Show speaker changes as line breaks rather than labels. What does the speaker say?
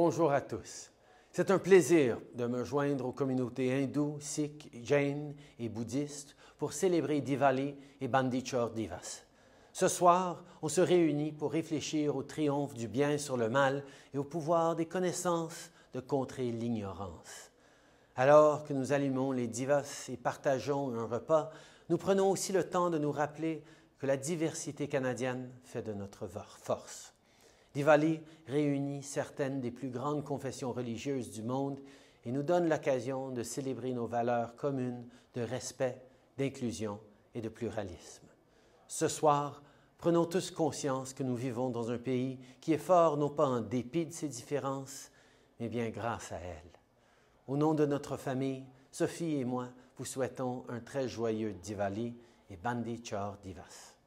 Bonjour à tous. C'est un plaisir de me joindre aux communautés hindoues, sikhs, jains et bouddhistes pour célébrer Diwali et Bandichor Divas. Ce soir, on se réunit pour réfléchir au triomphe du bien sur le mal et au pouvoir des connaissances de contrer l'ignorance. Alors que nous allumons les divas et partageons un repas, nous prenons aussi le temps de nous rappeler que la diversité canadienne fait de notre force. Diwali réunit certaines des plus grandes confessions religieuses du monde et nous donne l'occasion de célébrer nos valeurs communes de respect, d'inclusion et de pluralisme. Ce soir, prenons tous conscience que nous vivons dans un pays qui est fort non pas en dépit de ses différences, mais bien grâce à elles. Au nom de notre famille, Sophie et moi vous souhaitons un très joyeux Diwali et Bandi Chor Divas.